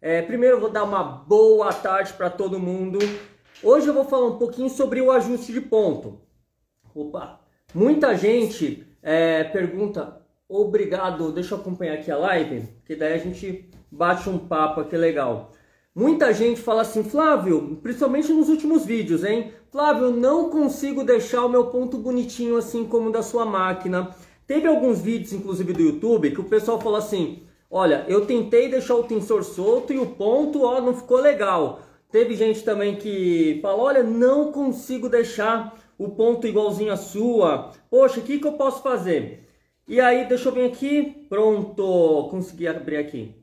É, primeiro eu vou dar uma boa tarde para todo mundo. Hoje eu vou falar um pouquinho sobre o ajuste de ponto. Opa! Muita gente é, pergunta, obrigado, deixa eu acompanhar aqui a live, que daí a gente bate um papo aqui legal. Muita gente fala assim, Flávio, principalmente nos últimos vídeos, hein? Flávio, não consigo deixar o meu ponto bonitinho assim como da sua máquina. Teve alguns vídeos, inclusive do YouTube, que o pessoal falou assim: Olha, eu tentei deixar o tensor solto e o ponto ó, não ficou legal. Teve gente também que falou, olha, não consigo deixar o ponto igualzinho à sua. Poxa, o que, que eu posso fazer? E aí, deixa eu vir aqui. Pronto, consegui abrir aqui.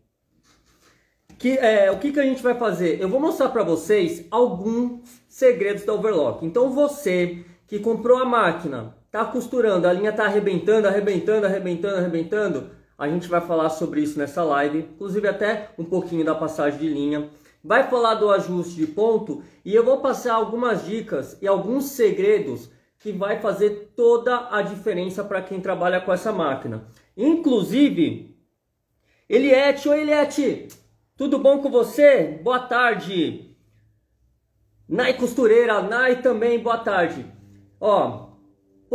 Que, é, o que, que a gente vai fazer? Eu vou mostrar para vocês alguns segredos da overlock. Então você que comprou a máquina, tá costurando, a linha tá arrebentando, arrebentando, arrebentando, arrebentando, a gente vai falar sobre isso nessa live, inclusive até um pouquinho da passagem de linha. Vai falar do ajuste de ponto e eu vou passar algumas dicas e alguns segredos que vai fazer toda a diferença para quem trabalha com essa máquina. Inclusive, Eliette, é oi Eliette, tudo bom com você? Boa tarde. Nai costureira, Nai também, boa tarde. Ó,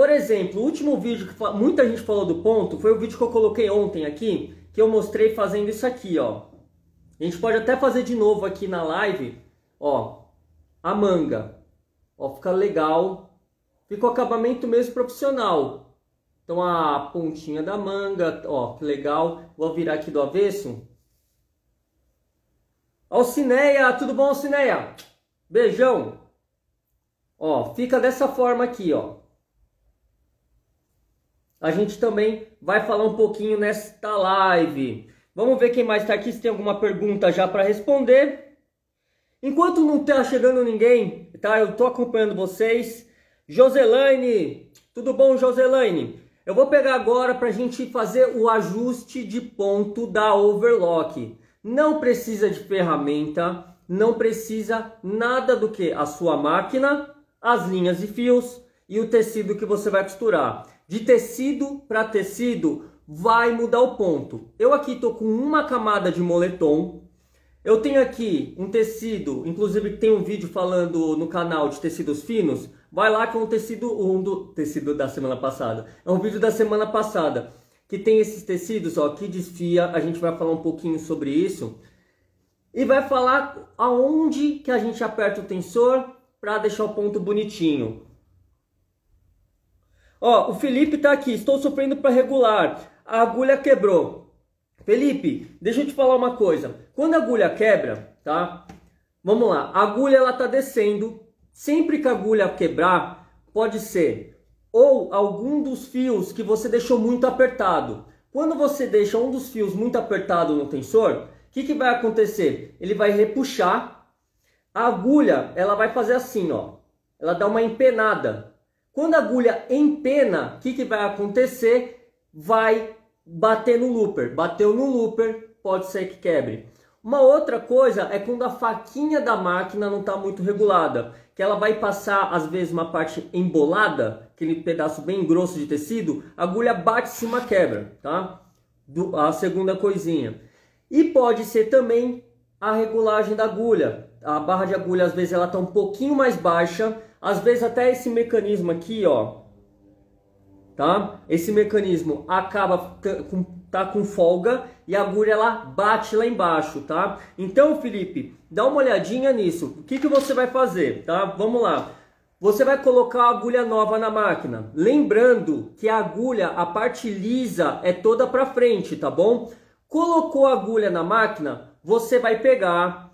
por exemplo, o último vídeo que muita gente falou do ponto foi o vídeo que eu coloquei ontem aqui, que eu mostrei fazendo isso aqui, ó. A gente pode até fazer de novo aqui na live, ó, a manga. Ó, fica legal. Fica o acabamento mesmo profissional. Então a pontinha da manga, ó, que legal. Vou virar aqui do avesso. Alcineia, tudo bom, Alcineia? Beijão. Ó, fica dessa forma aqui, ó a gente também vai falar um pouquinho nesta live. Vamos ver quem mais está aqui, se tem alguma pergunta já para responder. Enquanto não está chegando ninguém, tá? Eu estou acompanhando vocês. Joselaine, tudo bom, Joselaine? Eu vou pegar agora para a gente fazer o ajuste de ponto da overlock. Não precisa de ferramenta, não precisa nada do que a sua máquina, as linhas de fios e o tecido que você vai costurar de tecido para tecido vai mudar o ponto. Eu aqui estou com uma camada de moletom. Eu tenho aqui um tecido, inclusive tem um vídeo falando no canal de tecidos finos. Vai lá que é um tecido um do tecido da semana passada. É um vídeo da semana passada que tem esses tecidos, ó, que desfia. A gente vai falar um pouquinho sobre isso e vai falar aonde que a gente aperta o tensor para deixar o ponto bonitinho. Ó, o Felipe tá aqui, estou sofrendo para regular. A agulha quebrou. Felipe, deixa eu te falar uma coisa. Quando a agulha quebra, tá? Vamos lá. A agulha ela tá descendo. Sempre que a agulha quebrar, pode ser ou algum dos fios que você deixou muito apertado. Quando você deixa um dos fios muito apertado no tensor, o que, que vai acontecer? Ele vai repuxar. A agulha, ela vai fazer assim, ó. Ela dá uma empenada quando a agulha empena, o que, que vai acontecer? Vai bater no looper. Bateu no looper, pode ser que quebre. Uma outra coisa é quando a faquinha da máquina não está muito regulada, que ela vai passar às vezes uma parte embolada, aquele pedaço bem grosso de tecido, a agulha bate em cima quebra, tá? Do, a segunda coisinha. E pode ser também a regulagem da agulha a barra de agulha às vezes ela está um pouquinho mais baixa, às vezes até esse mecanismo aqui, ó, tá? Esse mecanismo acaba com, tá com folga e a agulha ela bate lá embaixo, tá? Então, Felipe, dá uma olhadinha nisso. O que, que você vai fazer, tá? Vamos lá. Você vai colocar a agulha nova na máquina. Lembrando que a agulha, a parte lisa é toda para frente, tá bom? Colocou a agulha na máquina, você vai pegar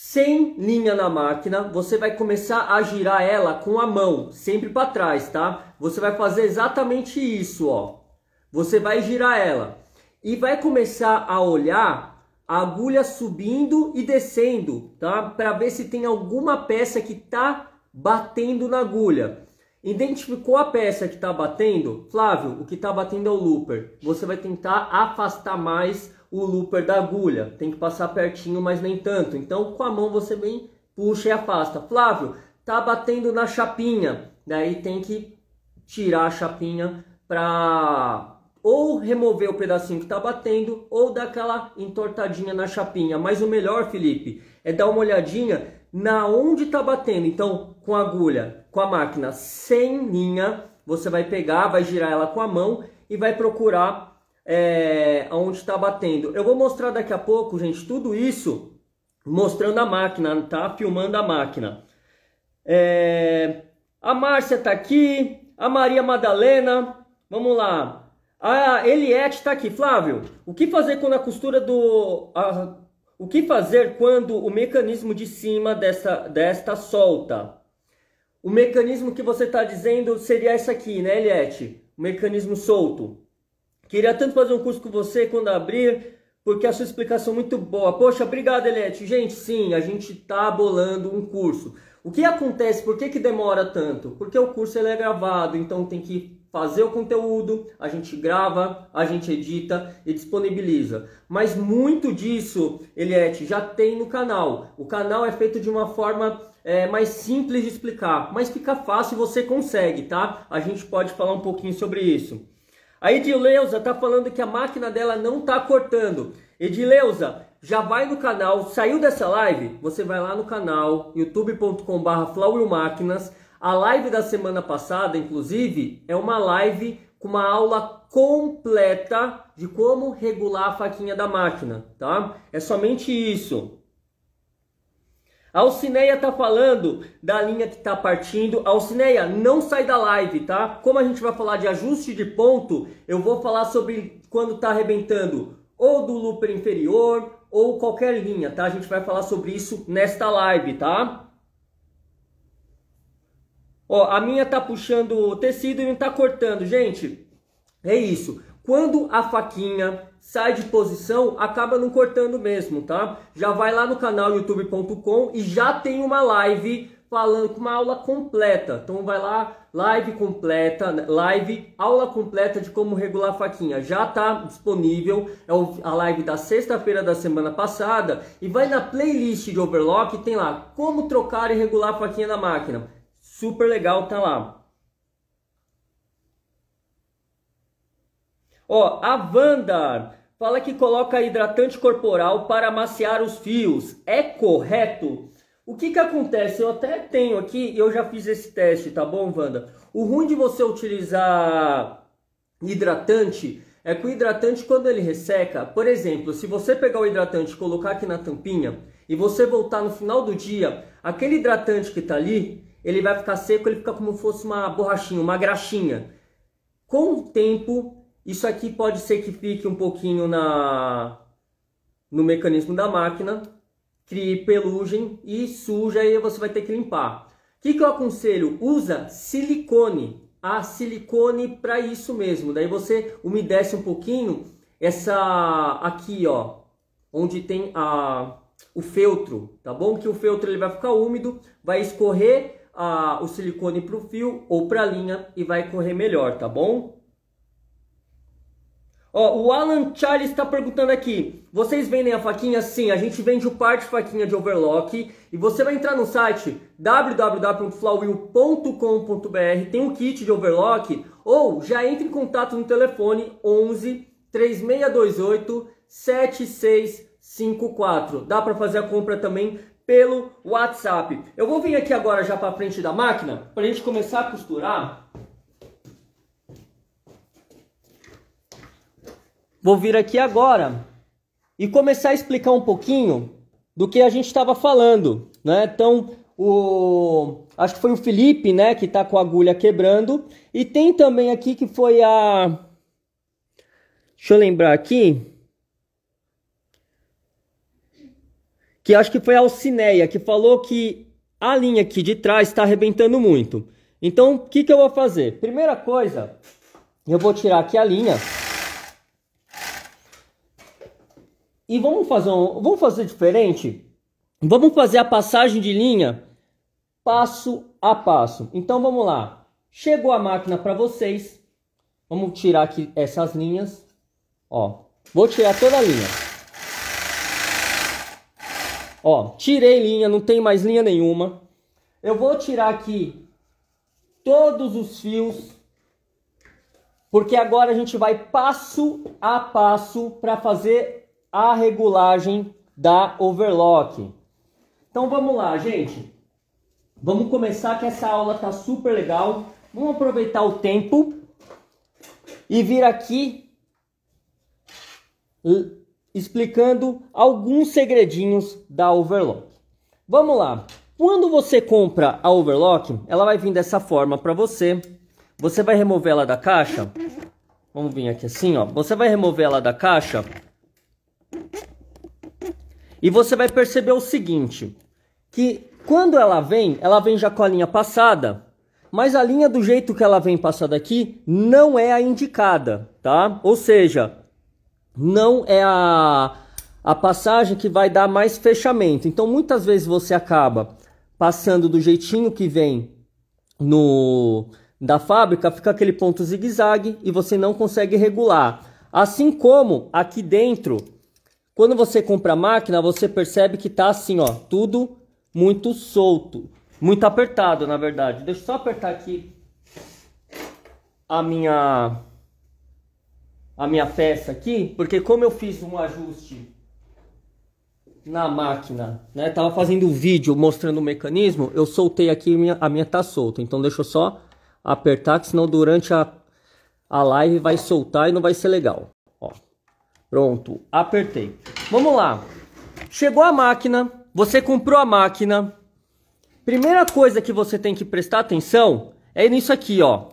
sem linha na máquina, você vai começar a girar ela com a mão, sempre para trás, tá? Você vai fazer exatamente isso, ó. Você vai girar ela e vai começar a olhar a agulha subindo e descendo, tá? Para ver se tem alguma peça que tá batendo na agulha. Identificou a peça que está batendo? Flávio, o que está batendo é o looper. Você vai tentar afastar mais o looper da agulha. Tem que passar pertinho, mas nem tanto. Então com a mão você bem puxa e afasta. Flávio, tá batendo na chapinha. Daí tem que tirar a chapinha para ou remover o pedacinho que está batendo ou dar aquela entortadinha na chapinha. Mas o melhor, Felipe, é dar uma olhadinha na onde está batendo. Então, com a agulha, com a máquina sem linha, você vai pegar, vai girar ela com a mão e vai procurar é, onde está batendo. Eu vou mostrar daqui a pouco, gente, tudo isso mostrando a máquina, tá? Filmando a máquina. É, a Márcia está aqui, a Maria Madalena, vamos lá. A Eliette está aqui. Flávio, o que fazer quando a costura do... A, o que fazer quando o mecanismo de cima dessa, desta solta? O mecanismo que você está dizendo seria esse aqui, né, Eliette? O mecanismo solto. Queria tanto fazer um curso com você quando abrir, porque a sua explicação é muito boa. Poxa, obrigado, Eliette. Gente, sim, a gente está bolando um curso. O que acontece? Por que, que demora tanto? Porque o curso ele é gravado, então tem que fazer o conteúdo, a gente grava, a gente edita e disponibiliza. Mas muito disso, Eliette, já tem no canal. O canal é feito de uma forma é, mais simples de explicar, mas fica fácil e você consegue, tá? A gente pode falar um pouquinho sobre isso. A Edileuza tá falando que a máquina dela não tá cortando. Edileuza, já vai no canal, saiu dessa live, você vai lá no canal youtube.com.br flauilmáquinas. A live da semana passada, inclusive, é uma live com uma aula completa de como regular a faquinha da máquina, tá? É somente isso. Alcineia tá falando da linha que tá partindo. Alcineia, não sai da live, tá? Como a gente vai falar de ajuste de ponto, eu vou falar sobre quando tá arrebentando ou do looper inferior ou qualquer linha, tá? A gente vai falar sobre isso nesta live, tá? Ó, a minha tá puxando o tecido e não tá cortando, gente. É isso. Quando a faquinha sai de posição, acaba não cortando mesmo, tá? Já vai lá no canal youtube.com e já tem uma live falando com uma aula completa. Então vai lá, live completa, live, aula completa de como regular a faquinha. Já está disponível, é a live da sexta-feira da semana passada e vai na playlist de overlock, tem lá como trocar e regular a faquinha na máquina. Super legal, tá lá. Ó, a Wanda fala que coloca hidratante corporal para amaciar os fios. É correto? O que que acontece? Eu até tenho aqui, eu já fiz esse teste, tá bom, Wanda? O ruim de você utilizar hidratante é que o hidratante, quando ele resseca, por exemplo, se você pegar o hidratante e colocar aqui na tampinha e você voltar no final do dia, aquele hidratante que está ali, ele vai ficar seco, ele fica como se fosse uma borrachinha, uma graxinha. Com o tempo, isso aqui pode ser que fique um pouquinho na no mecanismo da máquina, crie pelugem e suja e você vai ter que limpar. O que, que eu aconselho? Usa silicone, a silicone para isso mesmo. Daí você umedece um pouquinho essa aqui, ó, onde tem a o feltro, tá bom? Que o feltro ele vai ficar úmido, vai escorrer a, o silicone para o fio ou para a linha e vai correr melhor, tá bom? Ó, o Alan Charles está perguntando aqui: vocês vendem a faquinha? Sim, a gente vende o par de faquinha de overlock. E você vai entrar no site www.flowwheel.com.br, tem um kit de overlock. Ou já entre em contato no telefone 11 3628 7654. Dá para fazer a compra também pelo WhatsApp. Eu vou vir aqui agora já para frente da máquina para a gente começar a costurar vou vir aqui agora e começar a explicar um pouquinho do que a gente estava falando, né? Então, o acho que foi o Felipe, né, que está com a agulha quebrando, e tem também aqui que foi a Deixa eu lembrar aqui, que acho que foi a Alcineia que falou que a linha aqui de trás está arrebentando muito. Então, o que, que eu vou fazer? Primeira coisa, eu vou tirar aqui a linha. E vamos fazer um, vamos fazer diferente? Vamos fazer a passagem de linha passo a passo. Então vamos lá. Chegou a máquina para vocês. Vamos tirar aqui essas linhas. Ó, vou tirar toda a linha. Ó, tirei linha, não tem mais linha nenhuma. Eu vou tirar aqui todos os fios, porque agora a gente vai passo a passo para fazer a regulagem da overlock. Então vamos lá, gente. Vamos começar que essa aula tá super legal. Vamos aproveitar o tempo e vir aqui explicando alguns segredinhos da overlock. Vamos lá. Quando você compra a overlock, ela vai vir dessa forma para você. Você vai remover ela da caixa. Vamos vir aqui assim, ó. Você vai remover ela da caixa e você vai perceber o seguinte, que quando ela vem, ela vem já com a linha passada, mas a linha do jeito que ela vem passada aqui não é a indicada, tá? Ou seja, não é a, a passagem que vai dar mais fechamento. Então muitas vezes você acaba passando do jeitinho que vem no da fábrica, fica aquele ponto zigue-zague e você não consegue regular. Assim como aqui dentro quando você compra a máquina, você percebe que tá assim, ó, tudo muito solto. Muito apertado, na verdade. Deixa eu só apertar aqui a minha a minha peça aqui, porque como eu fiz um ajuste na máquina, né? Tava fazendo um vídeo mostrando o mecanismo, eu soltei aqui minha, a minha tá solta. Então deixa eu só apertar, que senão durante a, a live vai soltar e não vai ser legal. Pronto, apertei. Vamos lá. Chegou a máquina, você comprou a máquina. Primeira coisa que você tem que prestar atenção é nisso aqui, ó.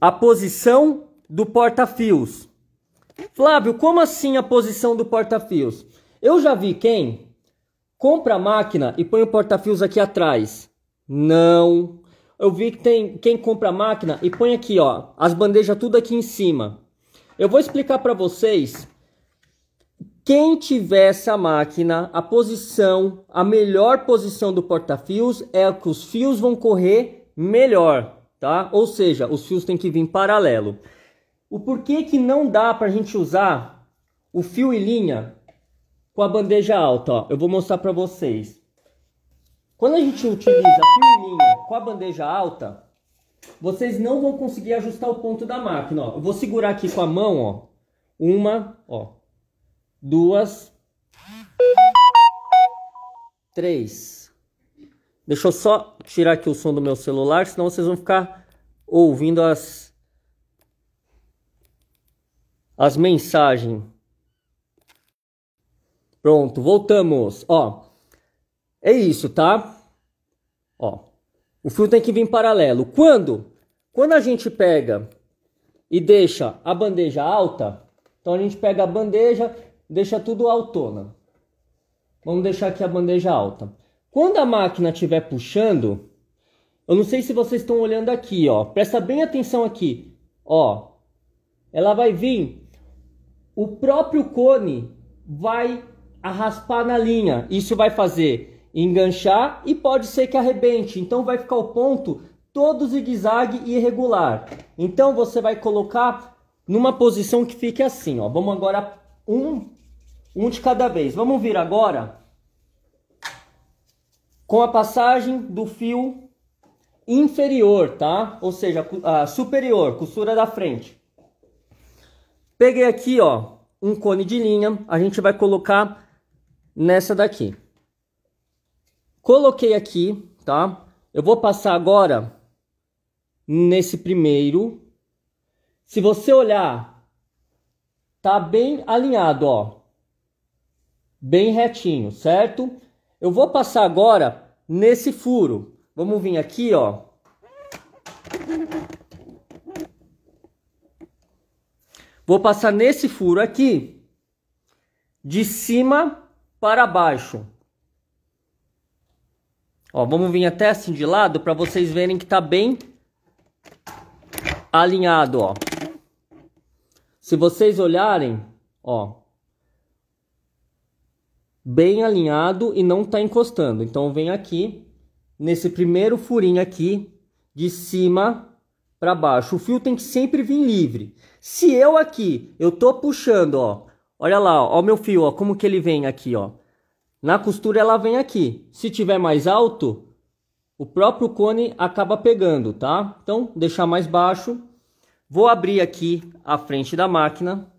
A posição do porta-fios. Flávio, como assim a posição do porta-fios? Eu já vi quem compra a máquina e põe o porta-fios aqui atrás. Não. Eu vi que tem quem compra a máquina e põe aqui, ó, as bandejas tudo aqui em cima. Eu vou explicar para vocês quem tiver essa máquina, a posição, a melhor posição do porta-fios é a que os fios vão correr melhor, tá? Ou seja, os fios têm que vir paralelo. O porquê que não dá para a gente usar o fio e linha com a bandeja alta, ó. Eu vou mostrar para vocês. Quando a gente utiliza fio e linha com a bandeja alta, vocês não vão conseguir ajustar o ponto da máquina. Ó. Eu vou segurar aqui com a mão, ó. Uma, ó. Duas. Três. Deixa eu só tirar aqui o som do meu celular, senão vocês vão ficar ouvindo as as mensagens. Pronto, voltamos. Ó. É isso, tá? Ó. O fio tem que vir paralelo. Quando? Quando a gente pega e deixa a bandeja alta, então a gente pega a bandeja, deixa tudo autona. Vamos deixar aqui a bandeja alta. Quando a máquina estiver puxando, eu não sei se vocês estão olhando aqui, ó. Presta bem atenção aqui, ó. Ela vai vir, o próprio cone vai arraspar na linha. Isso vai fazer enganchar e pode ser que arrebente. Então vai ficar o ponto todo zigue-zague e irregular. Então você vai colocar numa posição que fique assim, ó. Vamos agora um, um de cada vez. Vamos vir agora com a passagem do fio inferior, tá? Ou seja, a ah, superior, costura da frente. Peguei aqui, ó, um cone de linha. A gente vai colocar nessa daqui. Coloquei aqui, tá? Eu vou passar agora nesse primeiro. Se você olhar, tá bem alinhado, ó. Bem retinho, certo? Eu vou passar agora nesse furo. Vamos vir aqui, ó. Vou passar nesse furo aqui, de cima para baixo. Ó, vamos vir até assim de lado para vocês verem que tá bem alinhado, ó. Se vocês olharem, ó, bem alinhado e não tá encostando. Então vem aqui nesse primeiro furinho aqui de cima para baixo. O fio tem que sempre vir livre. Se eu aqui, eu tô puxando, ó. Olha lá, ó, o meu fio, ó, como que ele vem aqui, ó. Na costura ela vem aqui. Se tiver mais alto, o próprio cone acaba pegando, tá? Então, deixar mais baixo. Vou abrir aqui a frente da máquina.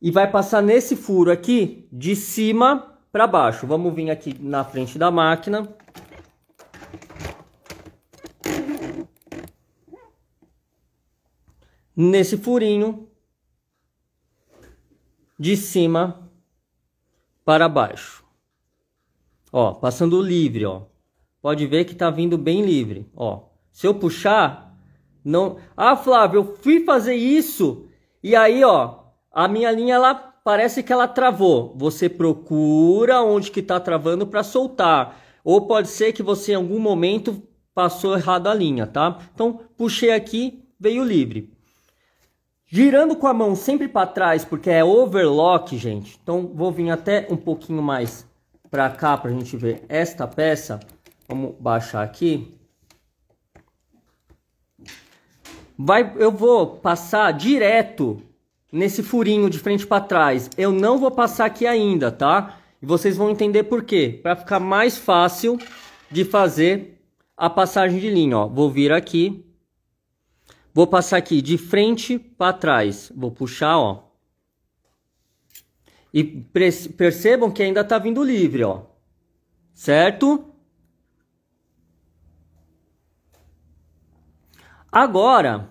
E vai passar nesse furo aqui, de cima para baixo. Vamos vir aqui na frente da máquina. Nesse furinho. De cima para baixo. Ó, passando livre, ó. Pode ver que tá vindo bem livre, ó. Se eu puxar, não... Ah, Flávio, eu fui fazer isso e aí, ó, a minha linha, ela parece que ela travou. Você procura onde que tá travando para soltar. Ou pode ser que você em algum momento passou errado a linha, tá? Então, puxei aqui, veio livre. Girando com a mão sempre para trás, porque é overlock, gente. Então vou vir até um pouquinho mais para cá para a gente ver esta peça. Vamos baixar aqui. Vai, eu vou passar direto nesse furinho de frente para trás. Eu não vou passar aqui ainda, tá? E vocês vão entender por quê. Para ficar mais fácil de fazer a passagem de linha, ó. Vou vir aqui Vou passar aqui de frente para trás. Vou puxar, ó. E percebam que ainda está vindo livre, ó. Certo? Agora,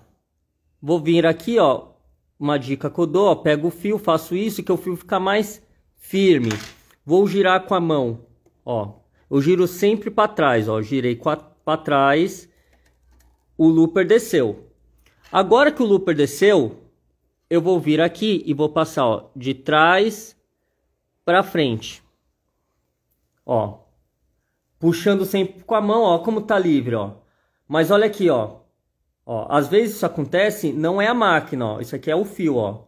vou vir aqui, ó. Uma dica que eu dou, ó. Pego o fio, faço isso, que o fio fica mais firme. Vou girar com a mão, ó. Eu giro sempre para trás, ó. Girei para trás. O looper desceu. Agora que o looper desceu, eu vou vir aqui e vou passar ó, de trás para frente. Ó, puxando sempre com a mão, ó, como tá livre, ó. Mas olha aqui, ó. Ó, às vezes isso acontece, não é a máquina, ó. Isso aqui é o fio, ó.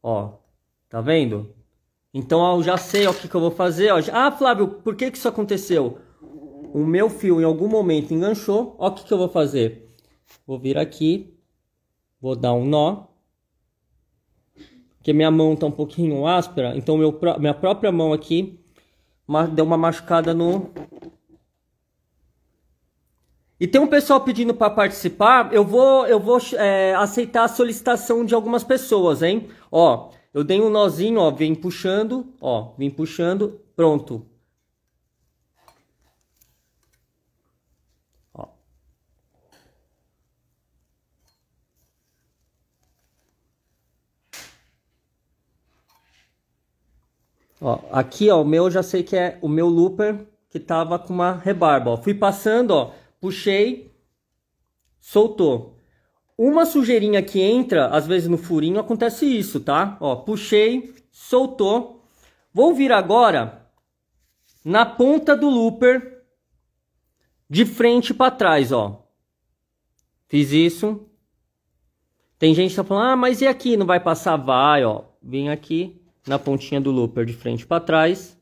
Ó, tá vendo? Então ó, eu já sei o que, que eu vou fazer, ó. Ah, Flávio, por que que isso aconteceu? O meu fio em algum momento enganchou. Ó, o que que eu vou fazer? Vou vir aqui Vou dar um nó. Porque minha mão tá um pouquinho áspera, então meu, minha própria mão aqui deu uma machucada no... E tem um pessoal pedindo para participar, eu vou, eu vou é, aceitar a solicitação de algumas pessoas, hein? Ó, eu dei um nozinho, ó, vim puxando, ó, vim puxando, pronto. Ó, aqui, ó, o meu já sei que é o meu looper que tava com uma rebarba, ó. Fui passando, ó, puxei, soltou. Uma sujeirinha que entra, às vezes no furinho, acontece isso, tá? Ó, puxei, soltou. Vou vir agora na ponta do looper de frente para trás, ó. Fiz isso. Tem gente que tá falando, ah, mas e aqui? Não vai passar? Vai, ó. Vim aqui, na pontinha do looper de frente para trás.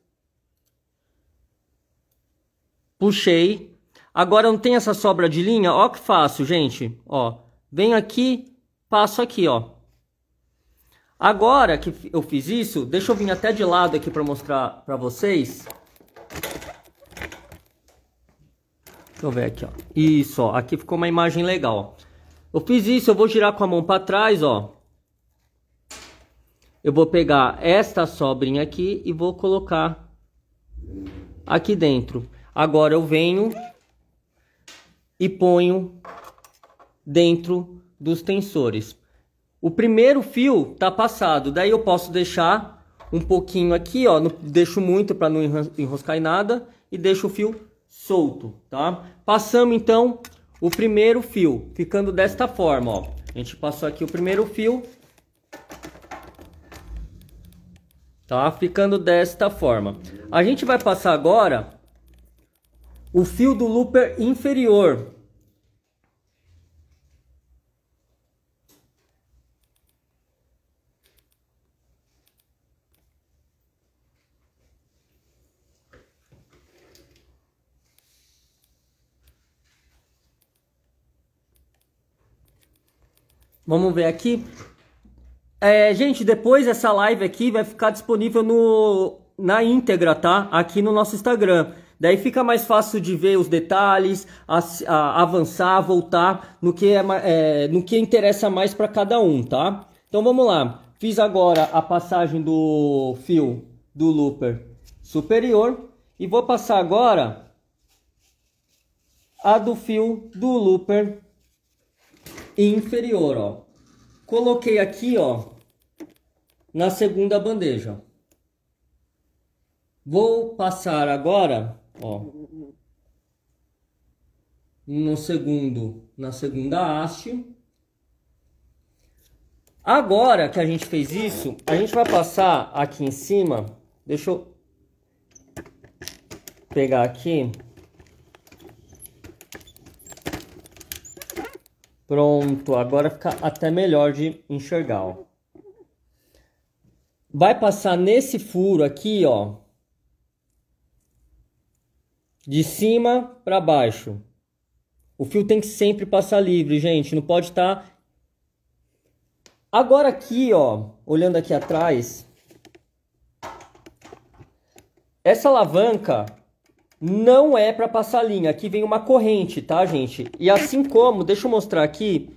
Puxei. Agora não tem essa sobra de linha? Ó que fácil, gente. Ó, venho aqui, passo aqui, ó. Agora que eu fiz isso, deixa eu vir até de lado aqui para mostrar para vocês. Deixa eu ver aqui, ó. Isso, ó. Aqui ficou uma imagem legal, ó. Eu fiz isso, eu vou girar com a mão para trás, ó eu vou pegar esta sobrinha aqui e vou colocar aqui dentro. Agora eu venho e ponho dentro dos tensores. O primeiro fio tá passado, daí eu posso deixar um pouquinho aqui, ó, não, deixo muito para não enroscar em nada e deixo o fio solto, tá? Passamos então o primeiro fio, ficando desta forma, ó. A gente passou aqui o primeiro fio, Tá ficando desta forma. A gente vai passar agora o fio do looper inferior. Vamos ver aqui. É, gente, depois essa live aqui vai ficar disponível no, na íntegra, tá? Aqui no nosso Instagram. Daí fica mais fácil de ver os detalhes, a, a, avançar, voltar no que, é, é no que interessa mais para cada um, tá? Então vamos lá. Fiz agora a passagem do fio do looper superior e vou passar agora a do fio do looper inferior, ó. Coloquei aqui, ó, na segunda bandeja. Vou passar agora, ó, no segundo, na segunda haste. Agora que a gente fez isso, a gente vai passar aqui em cima. Deixa eu pegar aqui. Pronto, agora fica até melhor de enxergar. Ó vai passar nesse furo aqui, ó, de cima para baixo. O fio tem que sempre passar livre, gente, não pode estar... Tá... Agora aqui, ó, olhando aqui atrás, essa alavanca não é para passar linha. Aqui vem uma corrente, tá, gente? E assim como, deixa eu mostrar aqui,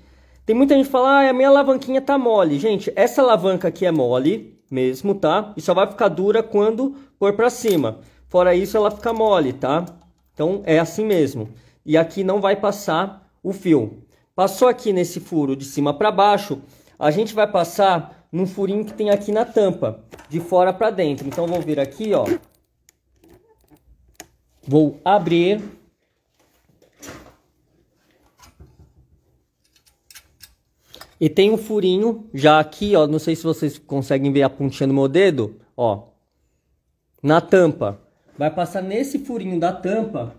tem muita gente que fala, ah, a minha alavanquinha tá mole. Gente, essa alavanca aqui é mole, mesmo, tá? E só vai ficar dura quando for para cima. Fora isso, ela fica mole, tá? Então, é assim mesmo. E aqui não vai passar o fio. Passou aqui nesse furo de cima para baixo, a gente vai passar num furinho que tem aqui na tampa, de fora para dentro. Então, vou vir aqui, ó. Vou abrir E tem um furinho já aqui, ó. Não sei se vocês conseguem ver a pontinha do meu dedo, ó. Na tampa. Vai passar nesse furinho da tampa.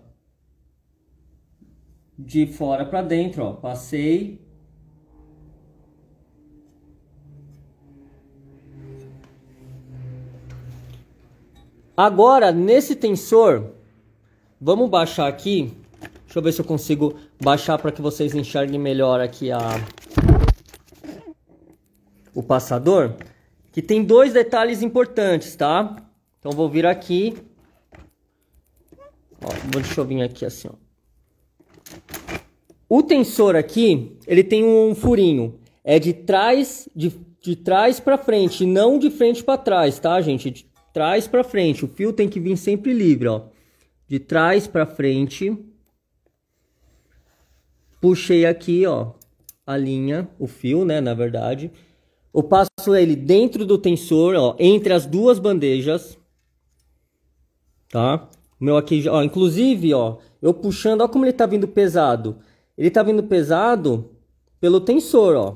De fora pra dentro, ó. Passei. Agora, nesse tensor, vamos baixar aqui. Deixa eu ver se eu consigo baixar para que vocês enxerguem melhor aqui a, o passador, que tem dois detalhes importantes, tá? Então vou vir aqui. Ó, deixa eu vir aqui assim, ó. O tensor aqui, ele tem um furinho. É de trás, de, de trás para frente, não de frente para trás, tá, gente? De trás para frente. O fio tem que vir sempre livre, ó. De trás para frente. Puxei aqui, ó, a linha, o fio, né, na verdade. Eu passo ele dentro do tensor, ó, entre as duas bandejas. Tá? O meu aqui, ó, inclusive, ó, eu puxando, ó como ele tá vindo pesado. Ele tá vindo pesado pelo tensor, ó.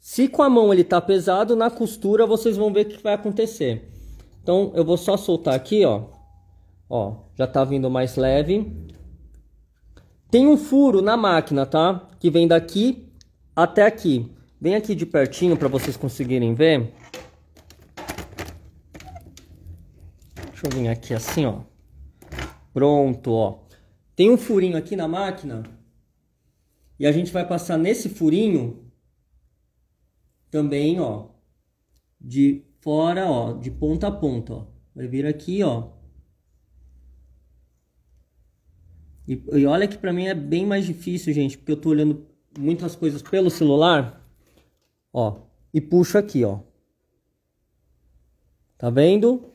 Se com a mão ele tá pesado, na costura vocês vão ver o que vai acontecer. Então, eu vou só soltar aqui, ó. Ó, já tá vindo mais leve. Tem um furo na máquina, tá? Que vem daqui até aqui bem aqui de pertinho para vocês conseguirem ver. Deixa eu vir aqui assim, ó. Pronto, ó. Tem um furinho aqui na máquina e a gente vai passar nesse furinho também, ó, de fora, ó, de ponta a ponta, ó. Vai vir aqui, ó. E, e olha que para mim é bem mais difícil, gente, porque eu tô olhando muitas coisas pelo celular ó, e puxo aqui, ó. Tá vendo?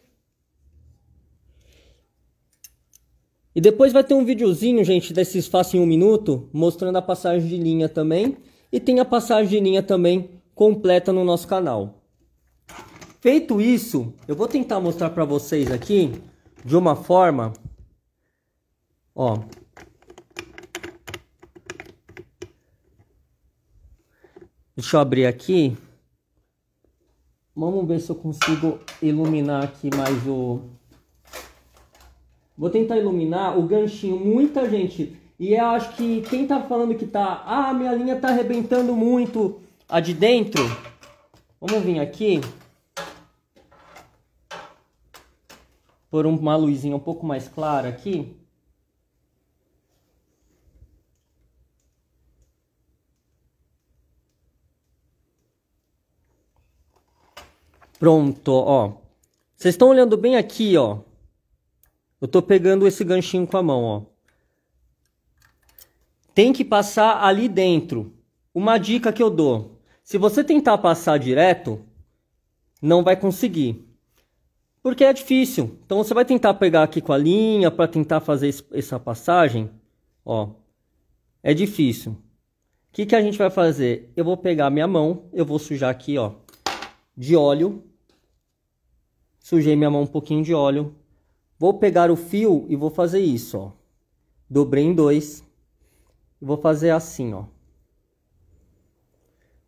E depois vai ter um videozinho, gente, desses faça em um minuto, mostrando a passagem de linha também. E tem a passagem de linha também completa no nosso canal. Feito isso, eu vou tentar mostrar para vocês aqui de uma forma, ó, Deixa eu abrir aqui. Vamos ver se eu consigo iluminar aqui mais o... Vou tentar iluminar o ganchinho. Muita gente... E eu acho que quem tá falando que tá... Ah, minha linha tá arrebentando muito a de dentro. Vamos vir aqui. Por uma luzinha um pouco mais clara aqui. Pronto, ó. Vocês estão olhando bem aqui, ó. Eu tô pegando esse ganchinho com a mão, ó. Tem que passar ali dentro. Uma dica que eu dou. Se você tentar passar direto, não vai conseguir. Porque é difícil. Então você vai tentar pegar aqui com a linha para tentar fazer essa passagem. Ó, é difícil. O que, que a gente vai fazer? Eu vou pegar minha mão, eu vou sujar aqui, ó, de óleo Sujei minha mão um pouquinho de óleo. Vou pegar o fio e vou fazer isso, ó. Dobrei em dois. E vou fazer assim, ó.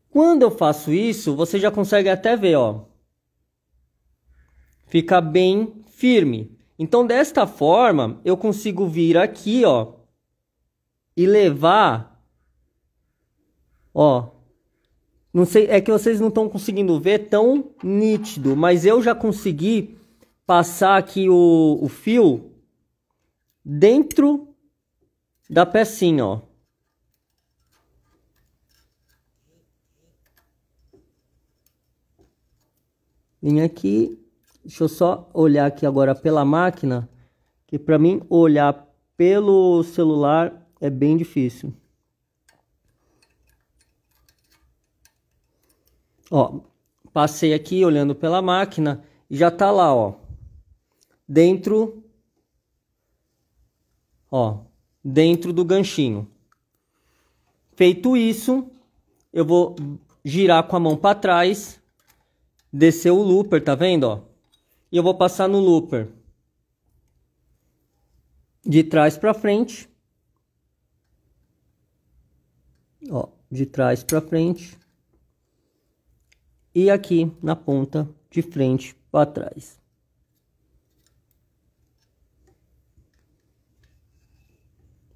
Quando eu faço isso, você já consegue até ver, ó. Fica bem firme. Então, desta forma, eu consigo vir aqui, ó. E levar, ó. Não sei, é que vocês não estão conseguindo ver tão nítido, mas eu já consegui passar aqui o, o fio dentro da pecinha, ó. Vim aqui, deixa eu só olhar aqui agora pela máquina, que para mim olhar pelo celular é bem difícil. Ó, passei aqui olhando pela máquina e já tá lá, ó. Dentro ó, dentro do ganchinho. Feito isso, eu vou girar com a mão para trás, descer o looper, tá vendo, ó? E eu vou passar no looper. De trás para frente. Ó, de trás para frente e aqui na ponta de frente para trás.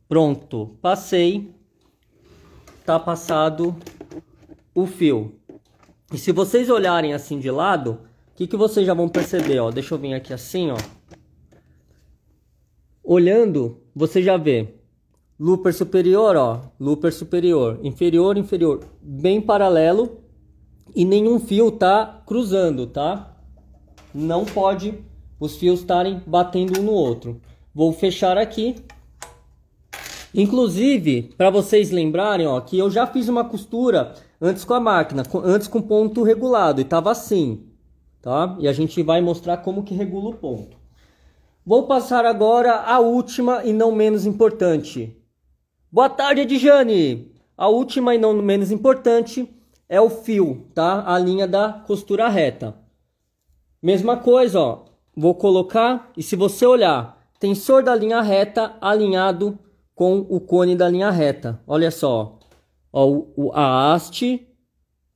Pronto, passei, tá passado o fio. E se vocês olharem assim de lado, o que, que vocês já vão perceber, ó? Deixa eu vir aqui assim, ó. Olhando, você já vê looper superior, ó, looper superior, inferior, inferior, bem paralelo e nenhum fio tá cruzando, tá? Não pode os fios estarem batendo um no outro. Vou fechar aqui. Inclusive, para vocês lembrarem, ó, que eu já fiz uma costura antes com a máquina, antes com ponto regulado, e tava assim, tá? E a gente vai mostrar como que regula o ponto. Vou passar agora a última e não menos importante. Boa tarde, Edjane! A última e não menos importante é o fio, tá? A linha da costura reta. Mesma coisa, ó. Vou colocar e se você olhar, tensor da linha reta alinhado com o cone da linha reta. Olha só, ó, o, a haste,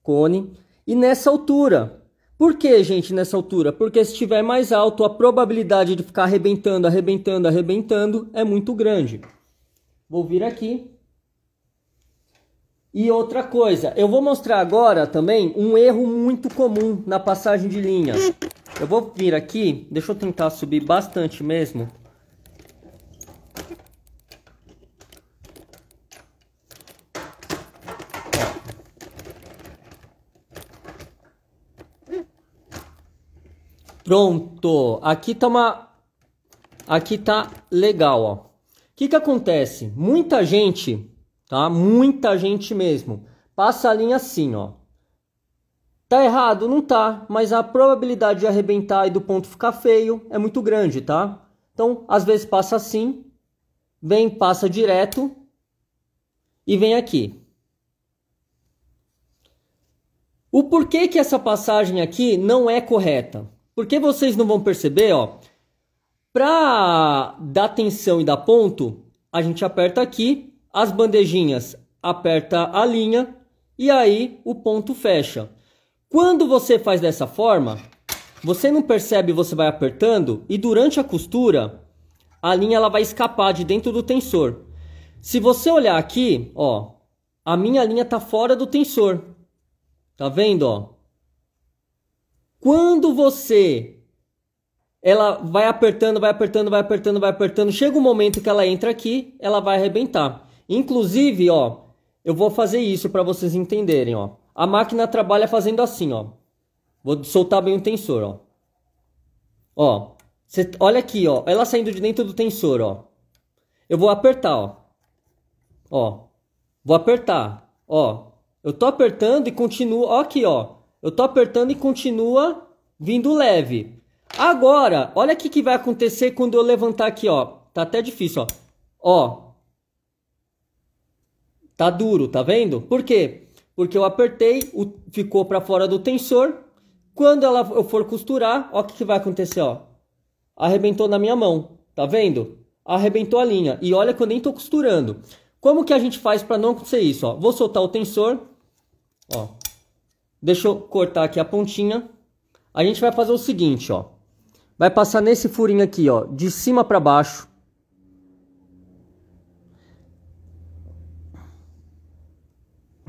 cone. E nessa altura, por que, gente, nessa altura? Porque se estiver mais alto, a probabilidade de ficar arrebentando, arrebentando, arrebentando é muito grande. Vou vir aqui e outra coisa, eu vou mostrar agora também um erro muito comum na passagem de linha. Eu vou vir aqui, deixa eu tentar subir bastante mesmo. Pronto, aqui tá uma... Aqui tá legal, ó. O que que acontece? Muita gente tá? Muita gente mesmo. Passa a linha assim, ó. Tá errado? Não tá, mas a probabilidade de arrebentar e do ponto ficar feio é muito grande, tá? Então, às vezes passa assim, vem, passa direto e vem aqui. O porquê que essa passagem aqui não é correta? Porque vocês não vão perceber, ó. Para dar tensão e dar ponto, a gente aperta aqui as bandejinhas, aperta a linha e aí o ponto fecha. Quando você faz dessa forma, você não percebe, você vai apertando e durante a costura a linha ela vai escapar de dentro do tensor. Se você olhar aqui, ó, a minha linha tá fora do tensor. Tá vendo, ó? Quando você ela vai apertando, vai apertando, vai apertando, vai apertando, chega o um momento que ela entra aqui, ela vai arrebentar. Inclusive, ó, eu vou fazer isso para vocês entenderem, ó. A máquina trabalha fazendo assim, ó. Vou soltar bem o tensor, ó. Ó, cê, olha aqui, ó. Ela saindo de dentro do tensor, ó. Eu vou apertar, ó. Ó. Vou apertar, ó. Eu tô apertando e continua, ó aqui, ó. Eu tô apertando e continua vindo leve. Agora, olha o que vai acontecer quando eu levantar aqui, ó. Tá até difícil, ó. Ó, Tá duro, tá vendo? Por quê? Porque eu apertei, o, ficou para fora do tensor. Quando ela, eu for costurar, ó o que, que vai acontecer, ó. Arrebentou na minha mão, tá vendo? Arrebentou a linha. E olha que eu nem tô costurando. Como que a gente faz para não acontecer isso, ó? Vou soltar o tensor, ó. Deixa eu cortar aqui a pontinha. A gente vai fazer o seguinte, ó. Vai passar nesse furinho aqui, ó, de cima para baixo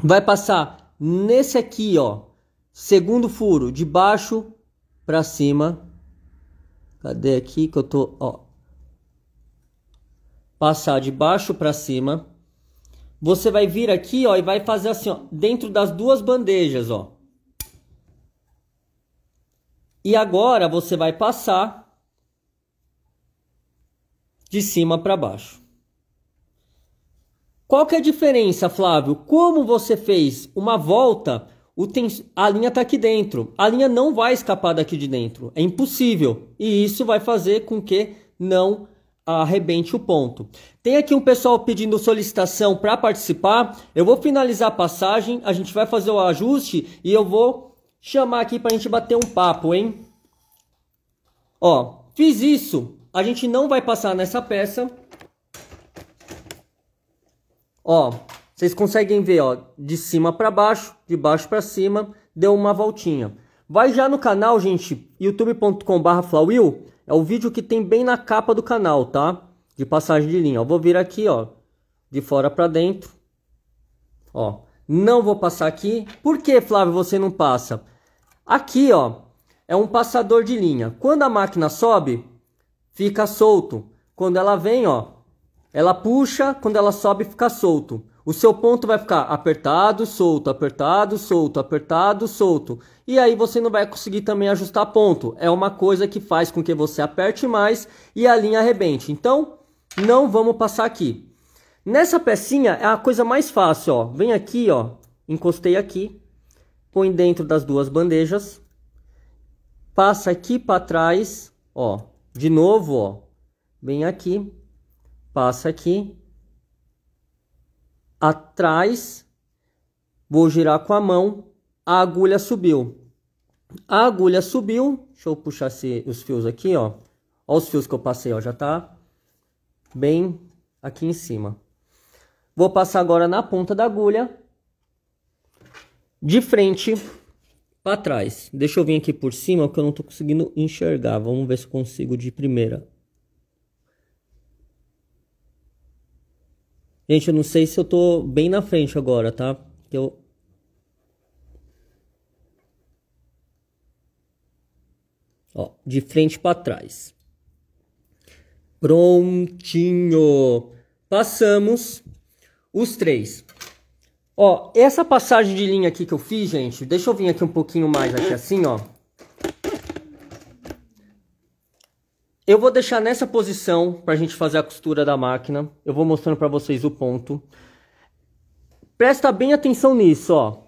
vai passar nesse aqui, ó, segundo furo, de baixo para cima. Cadê aqui que eu tô, ó? Passar de baixo para cima. Você vai vir aqui, ó, e vai fazer assim, ó, dentro das duas bandejas, ó. E agora você vai passar de cima para baixo. Qual que é a diferença, Flávio? Como você fez uma volta, tens... a linha está aqui dentro. A linha não vai escapar daqui de dentro. É impossível. E isso vai fazer com que não arrebente o ponto. Tem aqui um pessoal pedindo solicitação para participar. Eu vou finalizar a passagem, a gente vai fazer o ajuste e eu vou chamar aqui para a gente bater um papo, hein? Ó, fiz isso. A gente não vai passar nessa peça. Ó, vocês conseguem ver, ó, de cima para baixo, de baixo para cima, deu uma voltinha. Vai já no canal, gente, youtube.com/flawheel, é o vídeo que tem bem na capa do canal, tá? De passagem de linha. vou vir aqui, ó, de fora para dentro. Ó, não vou passar aqui. Por que, Flávio, você não passa? Aqui, ó, é um passador de linha. Quando a máquina sobe, fica solto. Quando ela vem, ó, ela puxa, quando ela sobe fica solto. O seu ponto vai ficar apertado, solto, apertado, solto, apertado, solto. E aí você não vai conseguir também ajustar ponto. É uma coisa que faz com que você aperte mais e a linha arrebente. Então, não vamos passar aqui. Nessa pecinha é a coisa mais fácil, ó. Vem aqui, ó. Encostei aqui. Põe dentro das duas bandejas. Passa aqui para trás, ó. De novo, ó. Vem aqui Passa aqui. Atrás. Vou girar com a mão. A agulha subiu. A agulha subiu. Deixa eu puxar os fios aqui, ó. os fios que eu passei, ó. Já tá bem aqui em cima. Vou passar agora na ponta da agulha. De frente para trás. Deixa eu vir aqui por cima, porque eu não tô conseguindo enxergar. Vamos ver se consigo de primeira. Gente, eu não sei se eu tô bem na frente agora, tá? Eu... Ó, de frente para trás. Prontinho. Passamos os três. Ó, essa passagem de linha aqui que eu fiz, gente, deixa eu vir aqui um pouquinho mais aqui assim, ó. Eu vou deixar nessa posição para a gente fazer a costura da máquina. Eu vou mostrando para vocês o ponto. Presta bem atenção nisso, ó.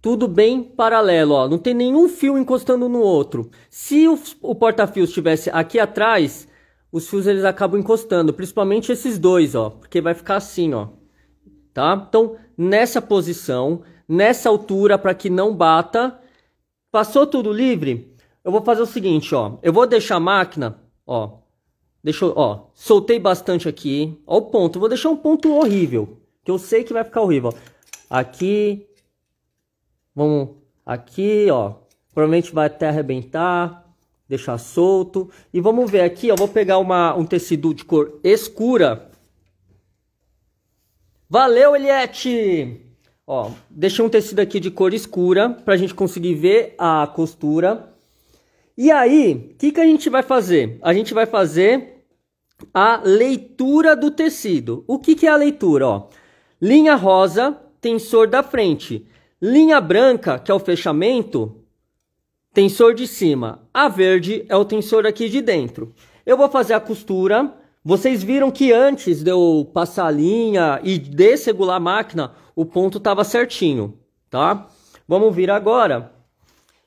Tudo bem paralelo, ó. Não tem nenhum fio encostando no outro. Se o, o porta-fios estivesse aqui atrás, os fios eles acabam encostando. Principalmente esses dois, ó. Porque vai ficar assim, ó. Tá? Então, nessa posição, nessa altura, para que não bata. Passou tudo livre? Eu vou fazer o seguinte, ó. Eu vou deixar a máquina, ó. Deixa eu, ó. Soltei bastante aqui. Ó o ponto. Eu vou deixar um ponto horrível. Que eu sei que vai ficar horrível. Aqui. Vamos. Aqui, ó. Provavelmente vai até arrebentar. Deixar solto. E vamos ver aqui, ó. Vou pegar uma, um tecido de cor escura. Valeu, Eliette! Ó, deixei um tecido aqui de cor escura pra gente conseguir ver a costura. E aí, o que, que a gente vai fazer? A gente vai fazer a leitura do tecido. O que, que é a leitura? Ó, linha rosa, tensor da frente. Linha branca, que é o fechamento, tensor de cima. A verde é o tensor aqui de dentro. Eu vou fazer a costura. Vocês viram que antes de eu passar a linha e desregular a máquina, o ponto estava certinho, tá? Vamos vir agora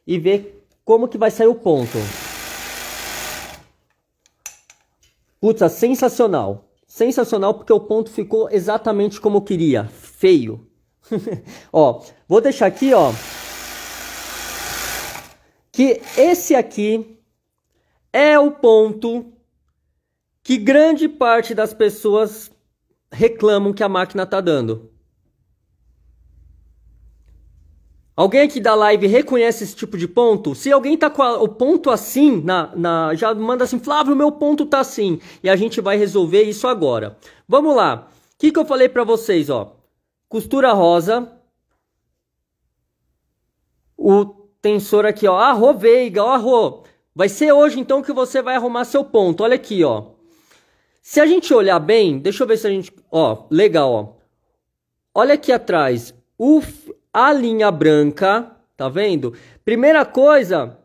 e ver como que vai sair o ponto. Putz, é sensacional. Sensacional porque o ponto ficou exatamente como eu queria. Feio. ó, vou deixar aqui, ó. Que esse aqui é o ponto que grande parte das pessoas reclamam que a máquina tá dando. Alguém aqui da live reconhece esse tipo de ponto? Se alguém tá com a, o ponto assim, na, na, já manda assim, Flávio, meu ponto tá assim. E a gente vai resolver isso agora. Vamos lá. O que, que eu falei para vocês, ó? Costura rosa. O tensor aqui, ó. Arro, veiga, ó, arro. Vai ser hoje, então, que você vai arrumar seu ponto. Olha aqui, ó. Se a gente olhar bem, deixa eu ver se a gente... Ó, legal, ó. Olha aqui atrás. O a linha branca, tá vendo? Primeira coisa,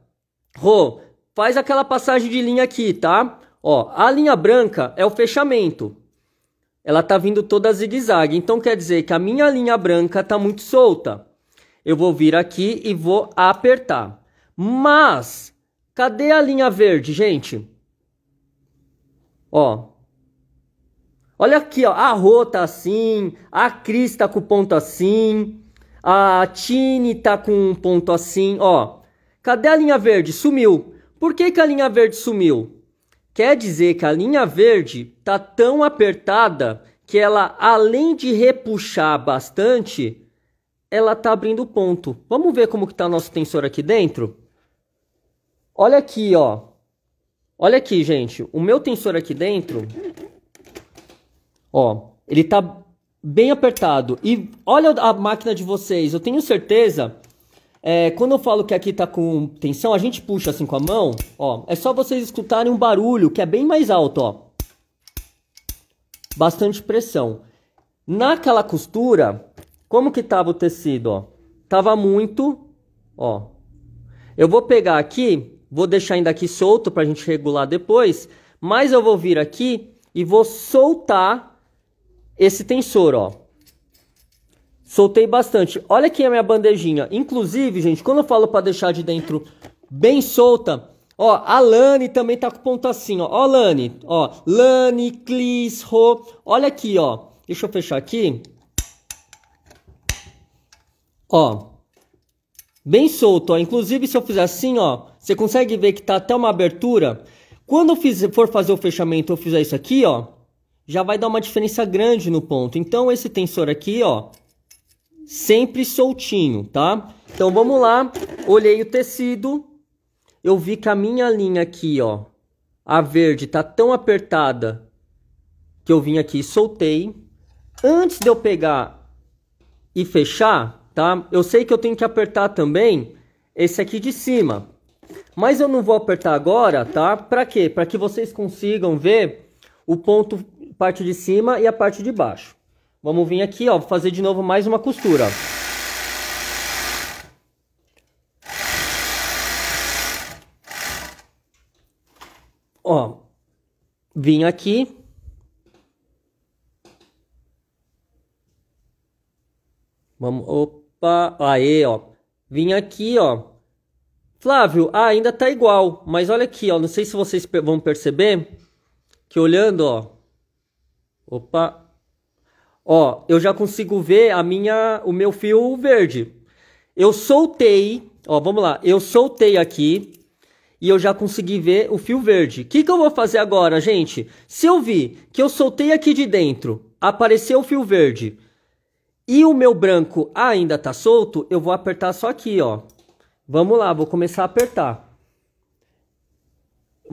Rô, faz aquela passagem de linha aqui, tá? Ó, a linha branca é o fechamento. Ela tá vindo toda zigue-zague, então quer dizer que a minha linha branca tá muito solta. Eu vou vir aqui e vou apertar. Mas, cadê a linha verde, gente? Ó, Olha aqui, ó, a Rô tá assim, a Cris tá com o ponto assim, a Tini tá com um ponto assim, ó. Cadê a linha verde? Sumiu. Por que, que a linha verde sumiu? Quer dizer que a linha verde tá tão apertada que ela, além de repuxar bastante, ela tá abrindo ponto. Vamos ver como que tá nosso tensor aqui dentro? Olha aqui, ó. Olha aqui, gente. O meu tensor aqui dentro, ó, ele tá bem apertado. E olha a máquina de vocês, eu tenho certeza. É, quando eu falo que aqui tá com tensão, a gente puxa assim com a mão, ó. É só vocês escutarem um barulho que é bem mais alto, ó. Bastante pressão. Naquela costura, como que tava o tecido, ó? Tava muito, ó. Eu vou pegar aqui, vou deixar ainda aqui solto pra gente regular depois, mas eu vou vir aqui e vou soltar esse tensor, ó. Soltei bastante. Olha aqui a minha bandejinha. Inclusive, gente, quando eu falo para deixar de dentro bem solta, Ó, a Lani também tá com ponto assim, ó. Ó, Lani, ó. Lani, Clis, Ro. Olha aqui, ó. Deixa eu fechar aqui. Ó. Bem solto, ó. Inclusive, se eu fizer assim, ó. Você consegue ver que tá até uma abertura. Quando eu fiz, for fazer o fechamento, eu fizer isso aqui, ó já vai dar uma diferença grande no ponto. Então, esse tensor aqui, ó, sempre soltinho, tá? Então, vamos lá. Olhei o tecido. Eu vi que a minha linha aqui, ó, a verde tá tão apertada que eu vim aqui e soltei. Antes de eu pegar e fechar, tá? Eu sei que eu tenho que apertar também esse aqui de cima. Mas eu não vou apertar agora, tá? Para quê? Para que vocês consigam ver o ponto parte de cima e a parte de baixo. Vamos vir aqui, ó, fazer de novo mais uma costura. Ó, vim aqui. Vamos, opa, aí, ó. Vim aqui, ó. Flávio, ah, ainda tá igual, mas olha aqui, ó, não sei se vocês vão perceber que olhando, ó, Opa. Ó, eu já consigo ver a minha, o meu fio verde. Eu soltei, ó, vamos lá. Eu soltei aqui e eu já consegui ver o fio verde. O que, que eu vou fazer agora, gente? Se eu vi que eu soltei aqui de dentro, apareceu o fio verde e o meu branco ainda tá solto, eu vou apertar só aqui, ó. Vamos lá, vou começar a apertar.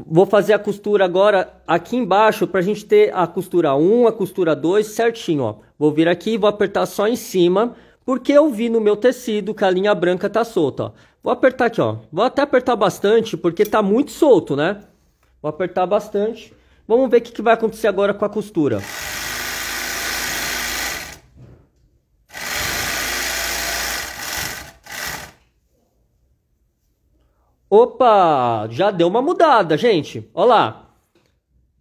Vou fazer a costura agora aqui embaixo para a gente ter a costura 1, a costura 2 certinho, ó. Vou vir aqui e vou apertar só em cima, porque eu vi no meu tecido que a linha branca tá solta, ó. Vou apertar aqui, ó. Vou até apertar bastante, porque tá muito solto, né? Vou apertar bastante. Vamos ver o que, que vai acontecer agora com a costura. Opa, já deu uma mudada, gente. Olha lá.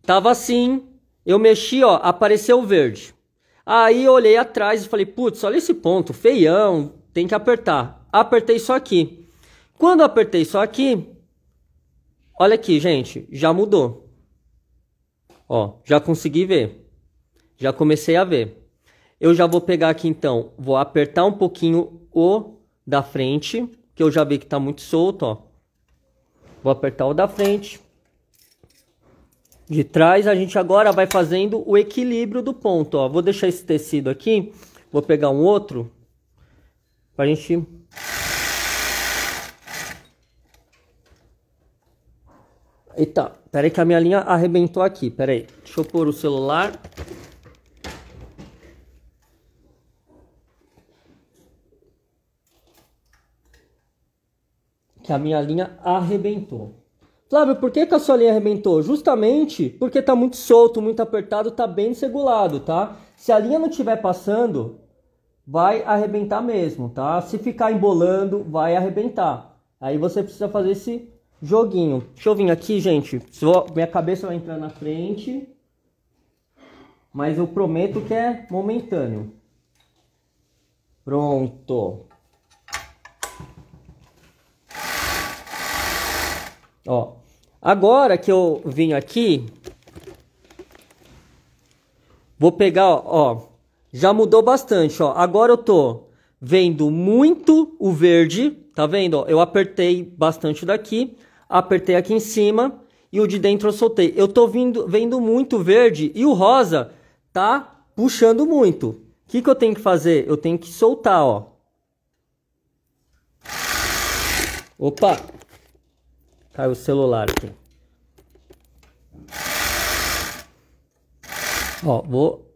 Tava assim, eu mexi, ó, apareceu verde. Aí eu olhei atrás e falei, putz, olha esse ponto, feião, tem que apertar. Apertei só aqui. Quando apertei só aqui, olha aqui, gente, já mudou. Ó, já consegui ver. Já comecei a ver. Eu já vou pegar aqui então, vou apertar um pouquinho o da frente, que eu já vi que tá muito solto, ó. Vou apertar o da frente. De trás, a gente agora vai fazendo o equilíbrio do ponto, ó. Vou deixar esse tecido aqui, vou pegar um outro, pra gente... Eita, peraí que a minha linha arrebentou aqui, peraí. Deixa eu pôr o celular que a minha linha arrebentou. Flávio, por que, que a sua linha arrebentou? Justamente porque está muito solto, muito apertado, está bem segurado, tá? Se a linha não estiver passando, vai arrebentar mesmo, tá? Se ficar embolando, vai arrebentar. Aí você precisa fazer esse joguinho. Deixa eu vir aqui, gente. Minha cabeça vai entrar na frente. Mas eu prometo que é momentâneo. Pronto. Ó, agora que eu vim aqui, vou pegar, ó, já mudou bastante, ó. Agora eu tô vendo muito o verde, tá vendo? Ó, eu apertei bastante daqui, apertei aqui em cima e o de dentro eu soltei. Eu tô vindo, vendo muito verde e o rosa tá puxando muito. O que, que eu tenho que fazer? Eu tenho que soltar, ó. Opa, Caiu tá, é o celular aqui. Ó, vou...